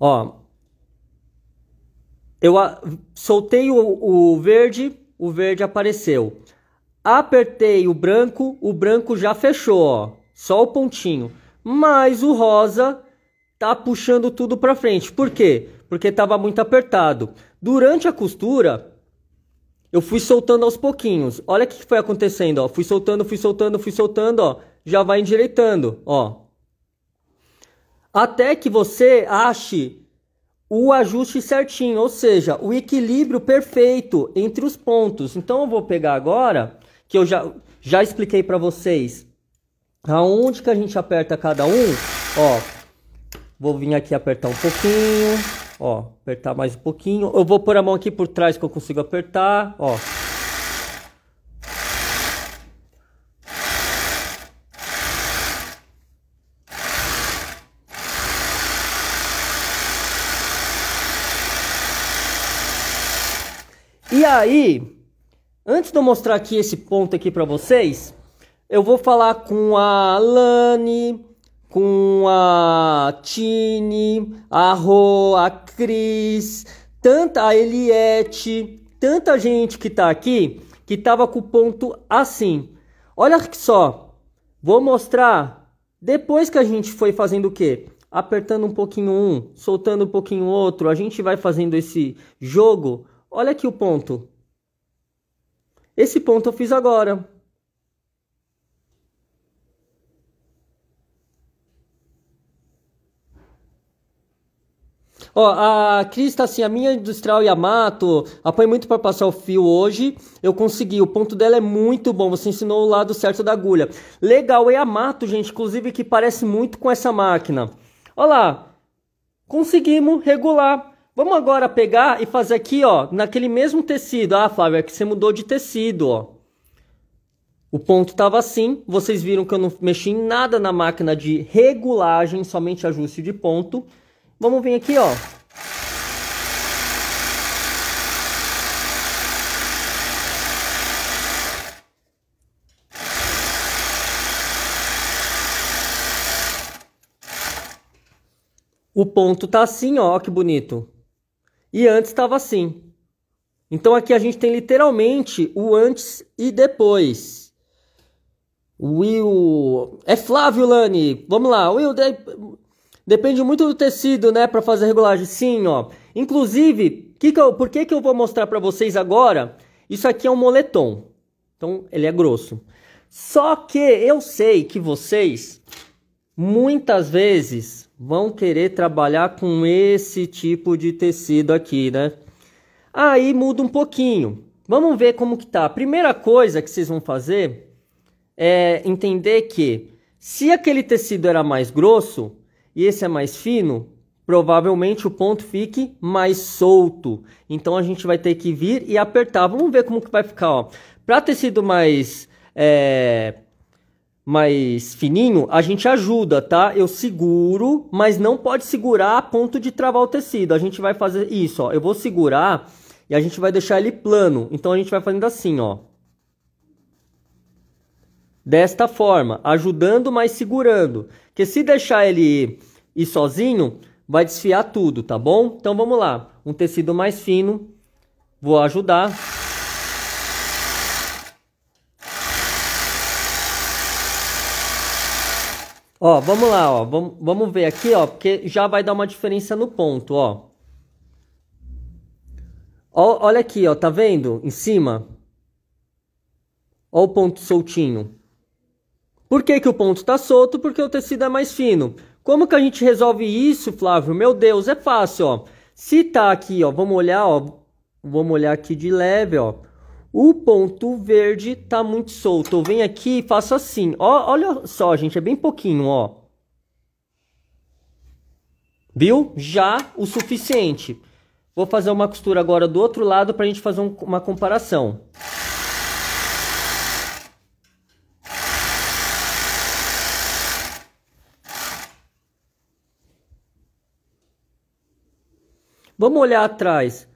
Ó, eu soltei o, o verde, o verde apareceu. Apertei o branco, o branco já fechou, ó, só o pontinho. Mas o rosa tá puxando tudo para frente. Por quê? Porque estava muito apertado. Durante a costura, eu fui soltando aos pouquinhos. Olha o que foi acontecendo, ó. Fui soltando, fui soltando, fui soltando, ó. Já vai endireitando, ó. Até que você ache o ajuste certinho, ou seja, o equilíbrio perfeito entre os pontos. Então eu vou pegar agora, que eu já, já expliquei para vocês aonde que a gente aperta cada um, ó. Vou vir aqui apertar um pouquinho. Ó, apertar mais um pouquinho. Eu vou pôr a mão aqui por trás que eu consigo apertar. Ó. E aí, antes de eu mostrar aqui esse ponto aqui para vocês, eu vou falar com a Alane com a Tini, a Rô, a Cris, tanta a Eliette, tanta gente que tá aqui que tava com o ponto assim. Olha só, vou mostrar depois que a gente foi fazendo o quê? Apertando um pouquinho um, soltando um pouquinho outro, a gente vai fazendo esse jogo. Olha aqui o ponto. Esse ponto eu fiz agora. Ó, a Cris tá assim, a minha industrial Yamato, apanha muito para passar o fio hoje. Eu consegui, o ponto dela é muito bom. Você ensinou o lado certo da agulha. Legal, Yamato, gente, inclusive que parece muito com essa máquina. Olha lá, conseguimos regular. Vamos agora pegar e fazer aqui, ó, naquele mesmo tecido. Ah, Flávia, é que você mudou de tecido, ó. O ponto tava assim, vocês viram que eu não mexi em nada na máquina de regulagem, somente ajuste de ponto. Vamos vir aqui, ó. O ponto tá assim, ó, que bonito. E antes estava assim. Então aqui a gente tem literalmente o antes e depois. Will. É Flávio Lani. Vamos lá. Will. Depende muito do tecido, né, para fazer regulagem. Sim, ó. Inclusive, que que eu, por que, que eu vou mostrar para vocês agora? Isso aqui é um moletom. Então, ele é grosso. Só que eu sei que vocês muitas vezes vão querer trabalhar com esse tipo de tecido aqui, né? Aí muda um pouquinho. Vamos ver como que tá. A primeira coisa que vocês vão fazer é entender que se aquele tecido era mais grosso, e esse é mais fino, provavelmente o ponto fique mais solto. Então a gente vai ter que vir e apertar. Vamos ver como que vai ficar. Para tecido mais é, mais fininho, a gente ajuda, tá? Eu seguro, mas não pode segurar a ponto de travar o tecido. A gente vai fazer isso, ó. Eu vou segurar e a gente vai deixar ele plano. Então a gente vai fazendo assim, ó desta forma, ajudando, mas segurando. Que se deixar ele ir sozinho, vai desfiar tudo, tá bom? Então vamos lá. Um tecido mais fino. Vou ajudar. Ó, vamos lá, ó. Vamos, vamos ver aqui, ó, porque já vai dar uma diferença no ponto, ó. ó olha aqui, ó, tá vendo? Em cima. Ó o ponto soltinho. Por que, que o ponto está solto? Porque o tecido é mais fino. Como que a gente resolve isso, Flávio? Meu Deus, é fácil, ó. Se tá aqui, ó, vamos olhar, ó, vamos olhar aqui de leve, ó. O ponto verde tá muito solto. Eu venho aqui e faço assim. Ó, olha só, gente, é bem pouquinho, ó. Viu? Já o suficiente. Vou fazer uma costura agora do outro lado para a gente fazer um, uma comparação. Vamos olhar atrás.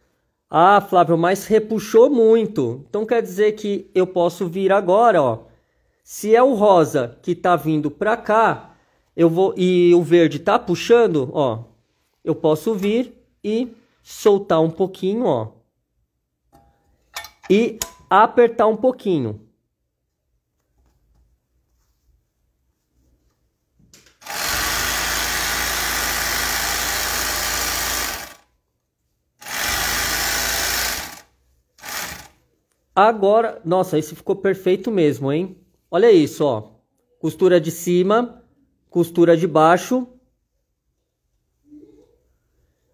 Ah, Flávio, mas repuxou muito. Então quer dizer que eu posso vir agora, ó. Se é o rosa que tá vindo para cá, eu vou e o verde tá puxando, ó. Eu posso vir e soltar um pouquinho, ó. E apertar um pouquinho. Agora, nossa, esse ficou perfeito mesmo, hein? Olha isso, ó. Costura de cima, costura de baixo.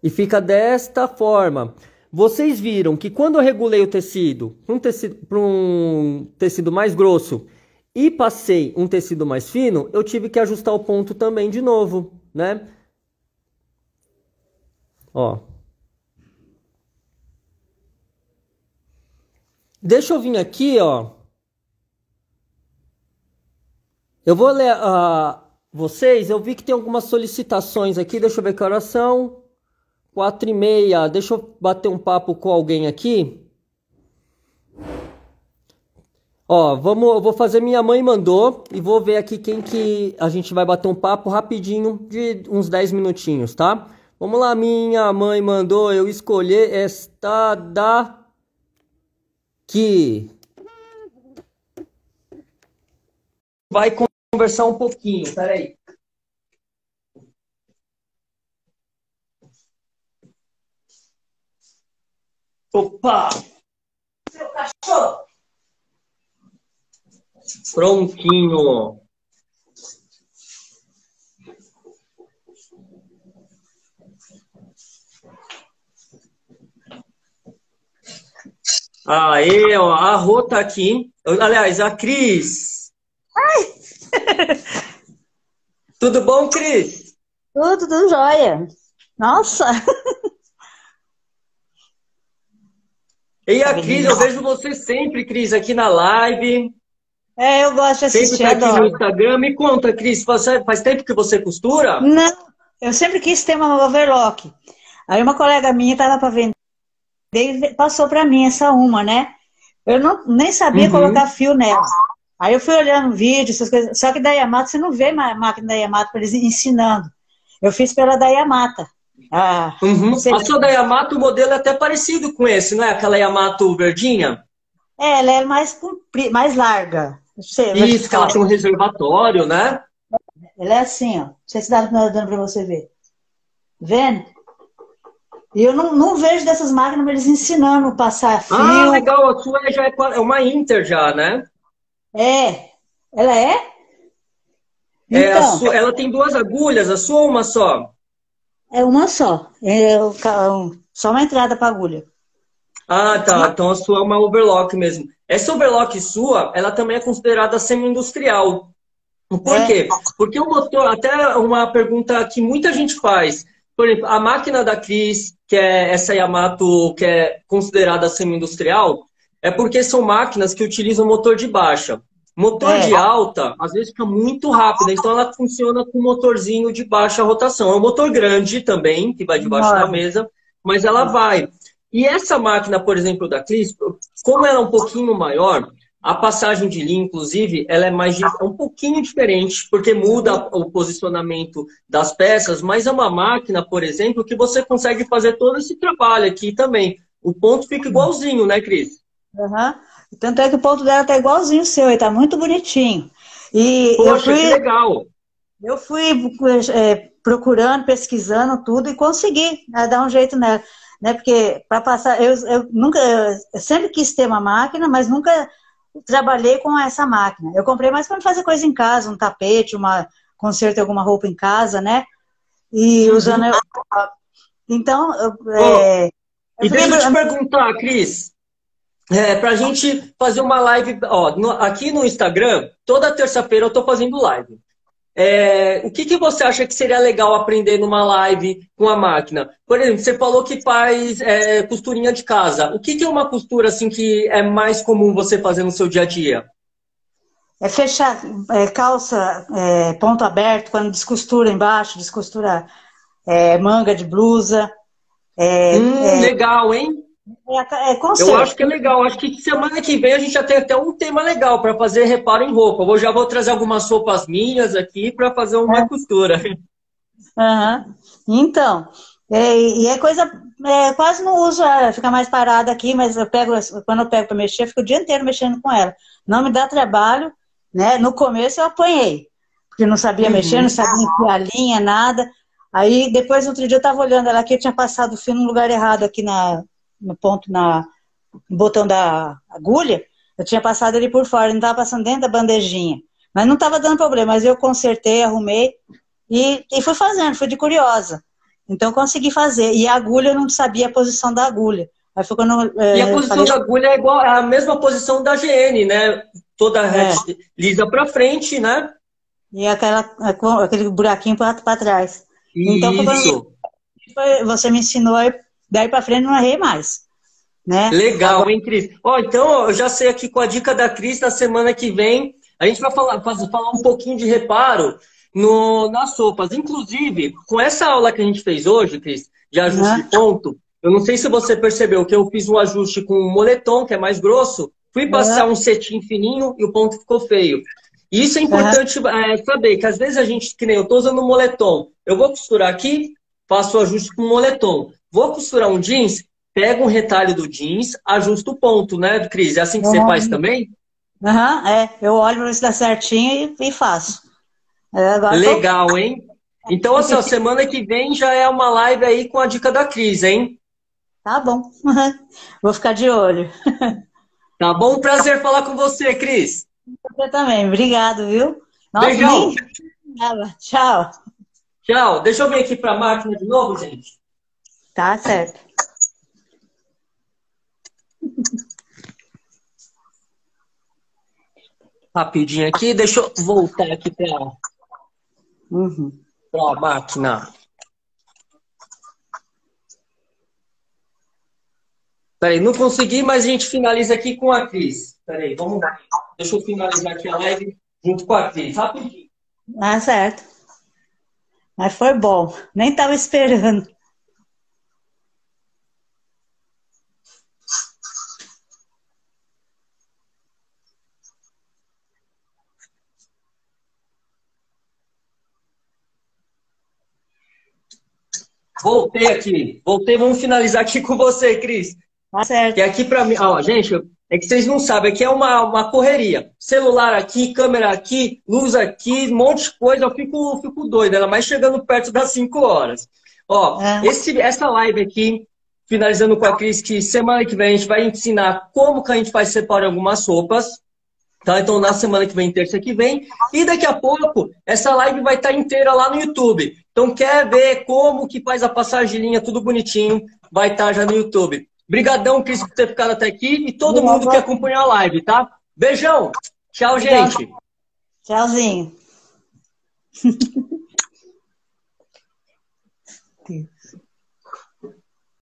E fica desta forma. Vocês viram que quando eu regulei o tecido para um, tecido, um tecido mais grosso e passei um tecido mais fino, eu tive que ajustar o ponto também de novo, né? Ó. Deixa eu vir aqui, ó. Eu vou ler a uh, vocês. Eu vi que tem algumas solicitações aqui. Deixa eu ver que horas são. Quatro e meia. Deixa eu bater um papo com alguém aqui. Ó, vamos, eu vou fazer minha mãe mandou e vou ver aqui quem que a gente vai bater um papo rapidinho de uns 10 minutinhos, tá? Vamos lá, minha mãe mandou eu escolher esta da que vai conversar um pouquinho. Peraí. Opa! Seu cachorro! Prontinho. Aê, ó, a Rô tá aqui. Aliás, a Cris. Ai. Tudo bom, Cris? Tudo, tudo jóia. Nossa! E a Cris, eu vejo você sempre, Cris, aqui na live. É, eu gosto de assistir. Sempre tá aqui no Instagram. Me conta, Cris, faz, faz tempo que você costura? Não, eu sempre quis ter uma overlock. Aí uma colega minha tava para vender veio, passou para mim essa uma, né? Eu não, nem sabia uhum. colocar fio nela. Aí eu fui olhando vídeo, essas coisas. Só que da Yamato você não vê a máquina da Yamato para eles ensinando. Eu fiz pela da Yamato. Ah, uhum. A sua da Yamato, o modelo é até parecido com esse, não é? Aquela Yamato verdinha? É, ela é mais, compri... mais larga. Sei, Isso, que ela tem um reservatório, né? Ela é assim, ó. Não sei se dá dando para você ver. Vendo? E eu não, não vejo dessas máquinas eles ensinando a passar ah, fio. Ah, legal, a sua já é, é uma Inter já, né? É. Ela é? é então, sua, ela tem duas agulhas, a sua ou uma só? É uma só. É só uma entrada para agulha. Ah, tá. Então a sua é uma overlock mesmo. Essa overlock sua, ela também é considerada semi-industrial. Por é. quê? Porque o motor, até uma pergunta que muita gente faz, por exemplo, a máquina da Cris, que é essa Yamato que é considerada semi-industrial, é porque são máquinas que utilizam motor de baixa. Motor é. de alta, às vezes fica muito rápida, então ela funciona com motorzinho de baixa rotação. É um motor grande também, que vai debaixo vai. da mesa, mas ela vai. E essa máquina, por exemplo, da Cris, como ela é um pouquinho maior, a passagem de linha, inclusive, ela é mais é um pouquinho diferente, porque muda o posicionamento das peças, mas é uma máquina, por exemplo, que você consegue fazer todo esse trabalho aqui também. O ponto fica igualzinho, né, Cris? Uhum. Tanto é que o ponto dela tá igualzinho o seu, e tá muito bonitinho. E Poxa, eu fui, que legal! Eu fui é, procurando, pesquisando tudo e consegui né, dar um jeito nela. Né, porque para passar, eu, eu nunca, eu sempre quis ter uma máquina, mas nunca trabalhei com essa máquina. Eu comprei mais para fazer coisa em casa, um tapete, uma conserto alguma roupa em casa, né? E uhum. usando. Uhum. Então. Eu, é... e deixa eu te perguntar, Cris. É, pra gente fazer uma live, ó, no, aqui no Instagram, toda terça-feira eu tô fazendo live. É, o que, que você acha que seria legal aprender numa live com a máquina? Por exemplo, você falou que faz é, costurinha de casa. O que, que é uma costura assim que é mais comum você fazer no seu dia a dia? É fechar é, calça, é, ponto aberto, quando descostura embaixo, descostura é, manga de blusa. É, hum, é, legal, hein? É, tá, é eu acho que é legal. Acho que semana que vem a gente já tem até um tema legal para fazer reparo em roupa. Eu já vou trazer algumas roupas minhas aqui para fazer uma é. costura. Uhum. Então, é, e é coisa. É, quase não uso, fica mais parada aqui, mas eu pego, quando eu pego para mexer, eu fico o dia inteiro mexendo com ela. Não me dá trabalho, né? No começo eu apanhei, porque não sabia uhum. mexer, não sabia enfiar linha, nada. Aí depois, outro dia, eu estava olhando ela aqui, eu tinha passado o fio no lugar errado aqui na, no ponto na no botão da agulha, eu tinha passado ele por fora, não estava passando dentro da bandejinha. Mas não estava dando problema, mas eu consertei, arrumei e, e fui fazendo, fui de curiosa. Então consegui fazer. E a agulha, eu não sabia a posição da agulha. Aí foi quando, é, e a posição falei... da agulha é igual, é a mesma posição da GN, né? Toda é. lisa para frente, né? E aquela, aquele buraquinho para trás. Isso. Então, foi, você me ensinou, aí daí para frente não errei mais. Né? Legal, hein, Cris? oh, então, eu já sei aqui com a dica da Cris da semana que vem. A gente vai falar, falar um pouquinho de reparo no, nas sopas. Inclusive, com essa aula que a gente fez hoje, Cris, de ajuste uhum. ponto, eu não sei se você percebeu que eu fiz um ajuste com um moletom, que é mais grosso, fui passar uhum. um cetim fininho e o ponto ficou feio. isso é importante uhum. é, saber, que às vezes a gente, que nem eu tô usando um moletom, eu vou costurar aqui, faço o ajuste com moletom. Vou costurar um jeans? Pega um retalho do jeans, ajusta o ponto, né, Cris? É assim que uhum. você faz também? Aham, uhum, é. Eu olho para ver se dá certinho e, e faço. É, Legal, tô... hein? Então, assim, ó, semana que vem já é uma live aí com a dica da Cris, hein? Tá bom. Vou ficar de olho. Tá bom? Prazer falar com você, Cris. Você também. Obrigado, viu? Nossa, Beijão. Nem... Tchau. Tchau. Deixa eu vir aqui para máquina de novo, gente. Tá certo. Rapidinho aqui, deixa eu voltar aqui para uhum. a máquina. Peraí, não consegui, mas a gente finaliza aqui com a Cris. Peraí, vamos lá. Deixa eu finalizar aqui a live junto com a Cris, rapidinho. Tá ah, certo. Mas foi bom, nem estava esperando. Voltei aqui. Voltei, vamos finalizar aqui com você, Cris. Tá certo. E aqui para mim, ó, gente, é que vocês não sabem, aqui é uma, uma correria. Celular aqui, câmera aqui, luz aqui, um monte de coisa. Eu fico, fico doido, ela mais chegando perto das 5 horas. Ó, é. esse, essa live aqui, finalizando com a Cris, que semana que vem a gente vai ensinar como que a gente faz separar algumas sopas. Tá? Então, na semana que vem, terça que vem. E daqui a pouco, essa live vai estar tá inteira lá no YouTube. Então, quer ver como que faz a linha, tudo bonitinho, vai estar tá já no YouTube. Obrigadão, Cris, por ter ficado até aqui e todo mundo que acompanhou a live, tá? Beijão! Tchau, gente! Tchauzinho!